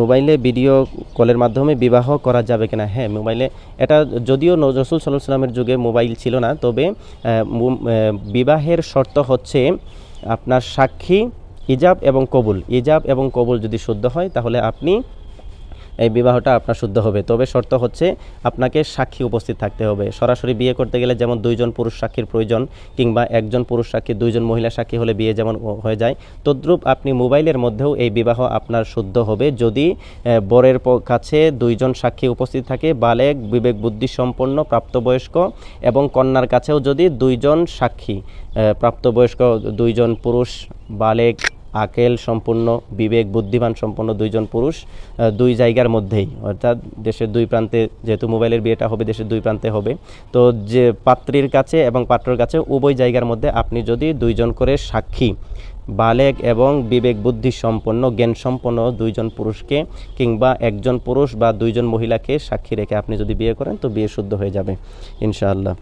মোবাইলে ভিডিও কলের মাধ্যমে বিবাহ করা যাবে কিনা হ্যাঁ মোবাইলে এটা যদিও নজরুল সাল্লাহ সাল্লামের যুগে মোবাইল ছিল না তবে বিবাহের শর্ত হচ্ছে আপনার সাক্ষী ইজাব এবং কবুল ইজাব এবং কবুল যদি শুদ্ধ হয় তাহলে আপনি এই বিবাহটা আপনার শুদ্ধ হবে তবে শর্ত হচ্ছে আপনাকে সাক্ষী উপস্থিত থাকতে হবে সরাসরি বিয়ে করতে গেলে যেমন দুইজন পুরুষ সাক্ষীর প্রয়োজন কিংবা একজন পুরুষ সাক্ষী দুইজন মহিলা সাক্ষী হলে বিয়ে যেমন হয়ে যায় তদ্রূপ আপনি মোবাইলের মধ্যেও এই বিবাহ আপনার শুদ্ধ হবে যদি বরের কাছে দুইজন সাক্ষী উপস্থিত থাকে বালেক বিবেক বুদ্ধি সম্পন্ন প্রাপ্তবয়স্ক এবং কন্যার কাছেও যদি দুইজন সাক্ষী প্রাপ্তবয়স্ক দুইজন পুরুষ বালেক আকেল সম্পূর্ণ বিবেক বুদ্ধিমান সম্পন্ন দুইজন পুরুষ দুই জায়গার মধ্যেই অর্থাৎ দেশের দুই প্রান্তে যেহেতু মোবাইলের বিয়েটা হবে দেশের দুই প্রান্তে হবে তো যে পাত্রীর কাছে এবং পাত্রর কাছে উভয় জায়গার মধ্যে আপনি যদি দুইজন করে সাক্ষী বালেক এবং বিবেক বুদ্ধি সম্পন্ন জ্ঞান সম্পন্ন দুইজন পুরুষকে কিংবা একজন পুরুষ বা দুইজন মহিলাকে সাক্ষী রেখে আপনি যদি বিয়ে করেন তো বিয়ে শুদ্ধ হয়ে যাবে ইনশাআল্লাহ